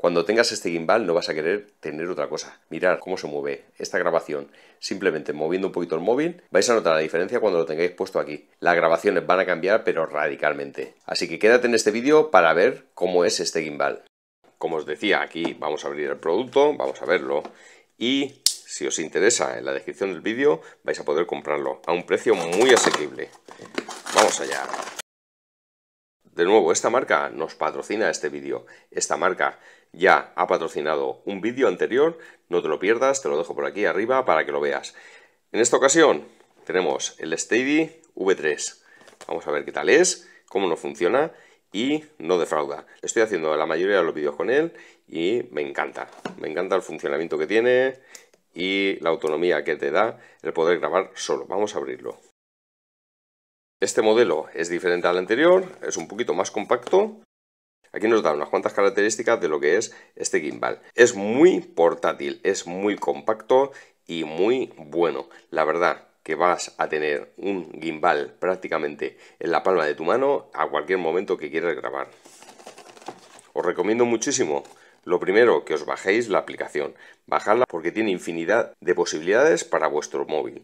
Cuando tengas este gimbal no vas a querer tener otra cosa. Mirad cómo se mueve esta grabación. Simplemente moviendo un poquito el móvil vais a notar la diferencia cuando lo tengáis puesto aquí. Las grabaciones van a cambiar pero radicalmente. Así que quédate en este vídeo para ver cómo es este gimbal. Como os decía, aquí vamos a abrir el producto, vamos a verlo y si os interesa en la descripción del vídeo vais a poder comprarlo a un precio muy asequible. Vamos allá. De nuevo, esta marca nos patrocina este vídeo. Esta marca ya ha patrocinado un vídeo anterior, no te lo pierdas, te lo dejo por aquí arriba para que lo veas. En esta ocasión tenemos el Steady V3. Vamos a ver qué tal es, cómo nos funciona y no defrauda. Estoy haciendo la mayoría de los vídeos con él y me encanta. Me encanta el funcionamiento que tiene y la autonomía que te da el poder grabar solo. Vamos a abrirlo. Este modelo es diferente al anterior, es un poquito más compacto Aquí nos da unas cuantas características de lo que es este gimbal. Es muy portátil, es muy compacto y muy bueno. La verdad, que vas a tener un gimbal prácticamente en la palma de tu mano a cualquier momento que quieras grabar. Os recomiendo muchísimo, lo primero, que os bajéis la aplicación. Bajadla porque tiene infinidad de posibilidades para vuestro móvil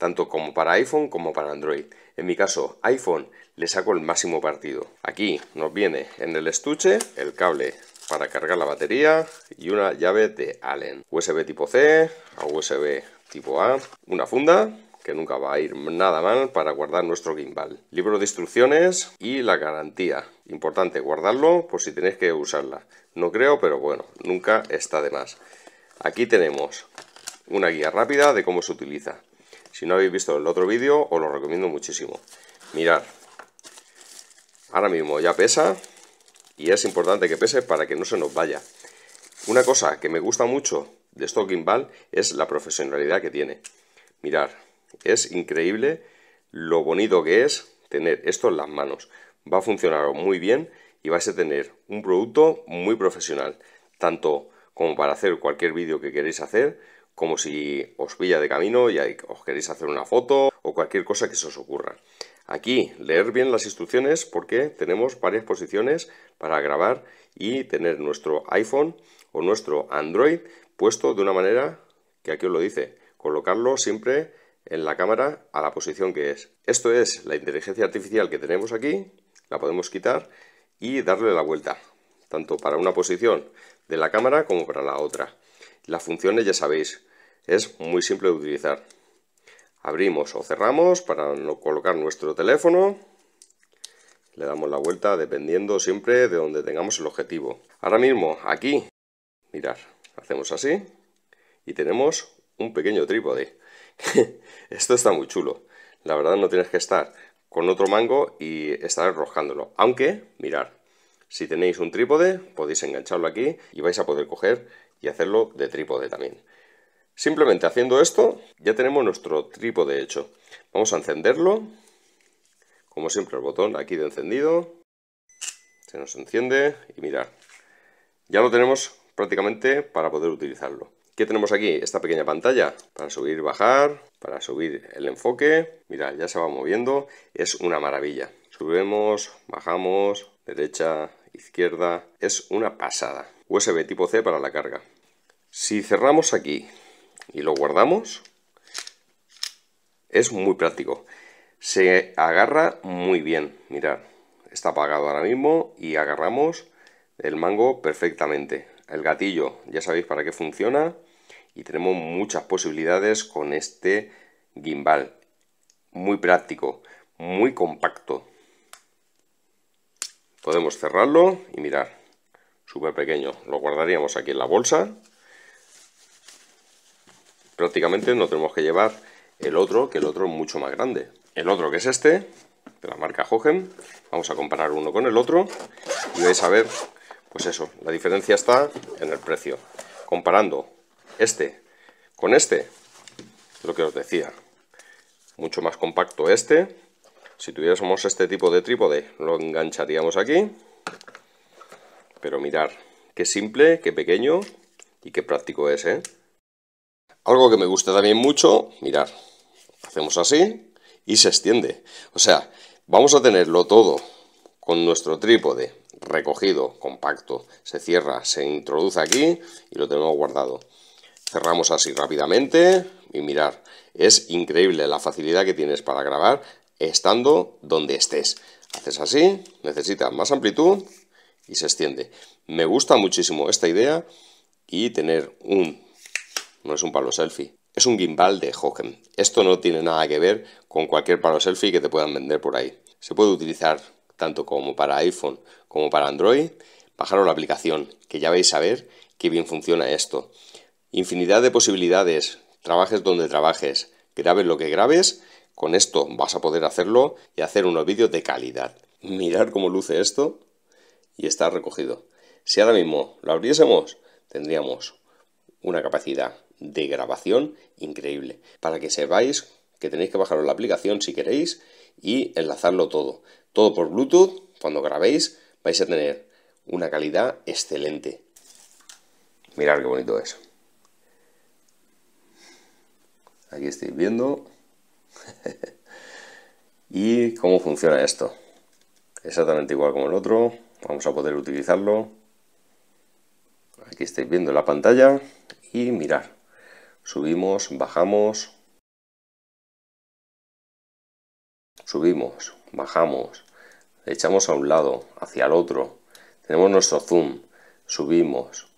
tanto como para iPhone como para Android. En mi caso, iPhone le saco el máximo partido. Aquí nos viene en el estuche el cable para cargar la batería y una llave de Allen. USB tipo C a USB tipo A, una funda que nunca va a ir nada mal para guardar nuestro gimbal. Libro de instrucciones y la garantía. Importante guardarlo por si tenéis que usarla. No creo, pero bueno, nunca está de más. Aquí tenemos una guía rápida de cómo se utiliza. Si no habéis visto el otro vídeo, os lo recomiendo muchísimo. Mirad, ahora mismo ya pesa y es importante que pese para que no se nos vaya. Una cosa que me gusta mucho de esto Ball es la profesionalidad que tiene. Mirad, es increíble lo bonito que es tener esto en las manos. Va a funcionar muy bien y vais a tener un producto muy profesional, tanto como para hacer cualquier vídeo que queréis hacer, como si os pilla de camino y os queréis hacer una foto o cualquier cosa que se os ocurra. Aquí, leer bien las instrucciones porque tenemos varias posiciones para grabar y tener nuestro iPhone o nuestro Android puesto de una manera que aquí os lo dice, colocarlo siempre en la cámara a la posición que es. Esto es la inteligencia artificial que tenemos aquí, la podemos quitar y darle la vuelta, tanto para una posición de la cámara como para la otra. Las funciones ya sabéis, es muy simple de utilizar. Abrimos o cerramos para no colocar nuestro teléfono. Le damos la vuelta dependiendo siempre de donde tengamos el objetivo. Ahora mismo, aquí, mirar, hacemos así y tenemos un pequeño trípode. Esto está muy chulo. La verdad no tienes que estar con otro mango y estar arrojándolo. Aunque, mirar, si tenéis un trípode podéis engancharlo aquí y vais a poder coger y hacerlo de trípode también. Simplemente haciendo esto ya tenemos nuestro trípode hecho. Vamos a encenderlo. Como siempre el botón aquí de encendido. Se nos enciende y mirad. Ya lo tenemos prácticamente para poder utilizarlo. ¿Qué tenemos aquí? Esta pequeña pantalla para subir, bajar, para subir el enfoque. Mirad, ya se va moviendo. Es una maravilla. Subimos, bajamos, derecha, izquierda. Es una pasada. USB tipo C para la carga. Si cerramos aquí y lo guardamos, es muy práctico. Se agarra muy bien, mirad, está apagado ahora mismo y agarramos el mango perfectamente. El gatillo, ya sabéis para qué funciona y tenemos muchas posibilidades con este gimbal. Muy práctico, muy compacto. Podemos cerrarlo y mirar, súper pequeño. Lo guardaríamos aquí en la bolsa prácticamente no tenemos que llevar el otro, que el otro es mucho más grande. El otro que es este, de la marca Hohen, vamos a comparar uno con el otro y vais a ver, pues eso, la diferencia está en el precio. Comparando este con este, lo que os decía, mucho más compacto este. Si tuviésemos este tipo de trípode, lo engancharíamos aquí. Pero mirar, qué simple, qué pequeño y qué práctico es, ¿eh? Algo que me gusta también mucho, mirar, hacemos así y se extiende. O sea, vamos a tenerlo todo con nuestro trípode recogido, compacto, se cierra, se introduce aquí y lo tenemos guardado. Cerramos así rápidamente y mirar, es increíble la facilidad que tienes para grabar estando donde estés. Haces así, necesitas más amplitud y se extiende. Me gusta muchísimo esta idea y tener un no es un palo selfie, es un gimbal de Hohem. Esto no tiene nada que ver con cualquier palo selfie que te puedan vender por ahí. Se puede utilizar tanto como para iPhone como para Android. Bajaros la aplicación, que ya vais a ver qué bien funciona esto. Infinidad de posibilidades, trabajes donde trabajes, grabes lo que grabes, con esto vas a poder hacerlo y hacer unos vídeos de calidad. Mirar cómo luce esto y está recogido. Si ahora mismo lo abriésemos, tendríamos una capacidad de grabación increíble. Para que sepáis que tenéis que bajaros la aplicación si queréis y enlazarlo todo. Todo por Bluetooth, cuando grabéis vais a tener una calidad excelente. Mirad qué bonito es. Aquí estáis viendo. y cómo funciona esto. Exactamente igual como el otro. Vamos a poder utilizarlo. Aquí estáis viendo la pantalla y mirar subimos, bajamos, subimos, bajamos, echamos a un lado, hacia el otro, tenemos nuestro zoom, subimos,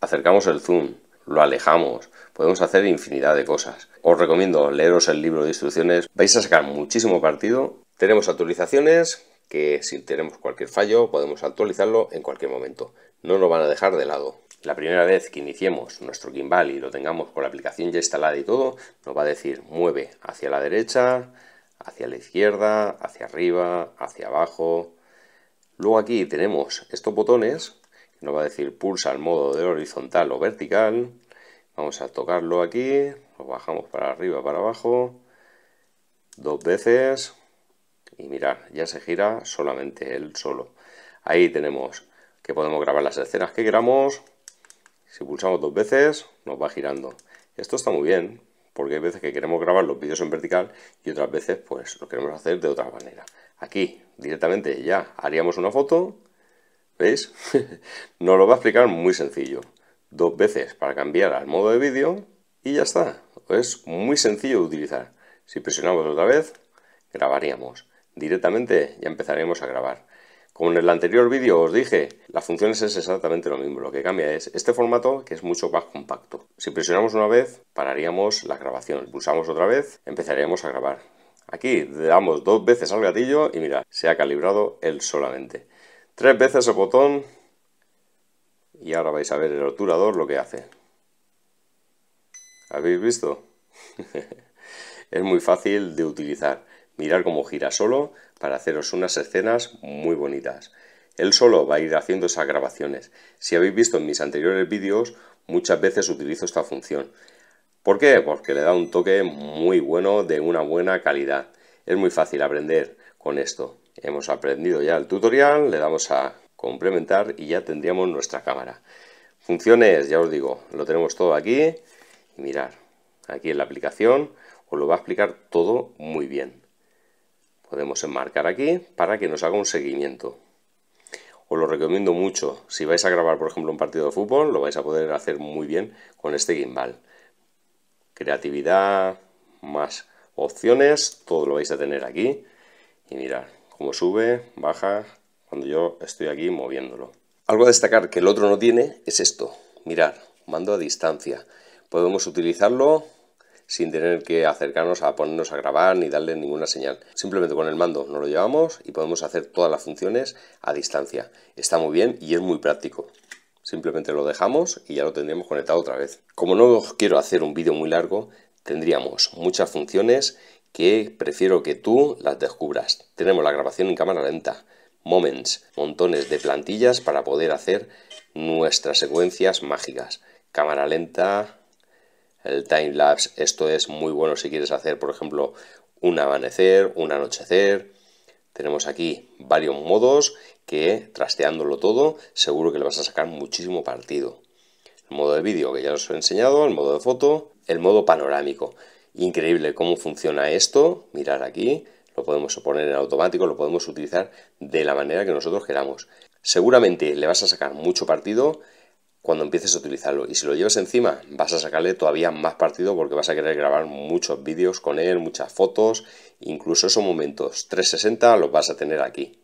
acercamos el zoom, lo alejamos, podemos hacer infinidad de cosas. Os recomiendo leeros el libro de instrucciones, vais a sacar muchísimo partido, tenemos actualizaciones que si tenemos cualquier fallo podemos actualizarlo en cualquier momento, no lo van a dejar de lado. La primera vez que iniciemos nuestro gimbal y lo tengamos con la aplicación ya instalada y todo, nos va a decir mueve hacia la derecha, hacia la izquierda, hacia arriba, hacia abajo. Luego aquí tenemos estos botones, nos va a decir pulsa el modo de horizontal o vertical. Vamos a tocarlo aquí, lo bajamos para arriba, para abajo, dos veces. Y mirad, ya se gira solamente él solo. Ahí tenemos que podemos grabar las escenas que queramos, si pulsamos dos veces, nos va girando. Esto está muy bien, porque hay veces que queremos grabar los vídeos en vertical y otras veces pues lo queremos hacer de otra manera. Aquí, directamente ya, haríamos una foto, ¿veis? nos lo va a explicar muy sencillo. Dos veces para cambiar al modo de vídeo y ya está. Es muy sencillo de utilizar. Si presionamos otra vez, grabaríamos. Directamente ya empezaremos a grabar. Como en el anterior vídeo os dije, las funciones es exactamente lo mismo, lo que cambia es este formato que es mucho más compacto. Si presionamos una vez, pararíamos la grabación, pulsamos otra vez, empezaríamos a grabar. Aquí le damos dos veces al gatillo y mira, se ha calibrado él solamente. Tres veces el botón y ahora vais a ver el obturador lo que hace. ¿Habéis visto? es muy fácil de utilizar. Mirar cómo gira solo para haceros unas escenas muy bonitas. Él solo va a ir haciendo esas grabaciones. Si habéis visto en mis anteriores vídeos, muchas veces utilizo esta función. ¿Por qué? Porque le da un toque muy bueno de una buena calidad. Es muy fácil aprender con esto. Hemos aprendido ya el tutorial, le damos a complementar y ya tendríamos nuestra cámara. Funciones, ya os digo, lo tenemos todo aquí. Y mirar, aquí en la aplicación os lo va a explicar todo muy bien. Podemos enmarcar aquí para que nos haga un seguimiento. Os lo recomiendo mucho. Si vais a grabar, por ejemplo, un partido de fútbol, lo vais a poder hacer muy bien con este gimbal. Creatividad, más opciones, todo lo vais a tener aquí. Y mirar cómo sube, baja, cuando yo estoy aquí moviéndolo. Algo a destacar que el otro no tiene es esto. Mirar, mando a distancia. Podemos utilizarlo sin tener que acercarnos a ponernos a grabar ni darle ninguna señal. Simplemente con el mando nos lo llevamos y podemos hacer todas las funciones a distancia. Está muy bien y es muy práctico. Simplemente lo dejamos y ya lo tendríamos conectado otra vez. Como no quiero hacer un vídeo muy largo, tendríamos muchas funciones que prefiero que tú las descubras. Tenemos la grabación en cámara lenta, moments, montones de plantillas para poder hacer nuestras secuencias mágicas. Cámara lenta, el timelapse. Esto es muy bueno si quieres hacer, por ejemplo, un amanecer, un anochecer. Tenemos aquí varios modos que, trasteándolo todo, seguro que le vas a sacar muchísimo partido. El modo de vídeo que ya os he enseñado, el modo de foto, el modo panorámico. Increíble cómo funciona esto. Mirar aquí, lo podemos poner en automático, lo podemos utilizar de la manera que nosotros queramos. Seguramente le vas a sacar mucho partido cuando empieces a utilizarlo. Y si lo llevas encima, vas a sacarle todavía más partido porque vas a querer grabar muchos vídeos con él, muchas fotos, incluso esos momentos 360 los vas a tener aquí.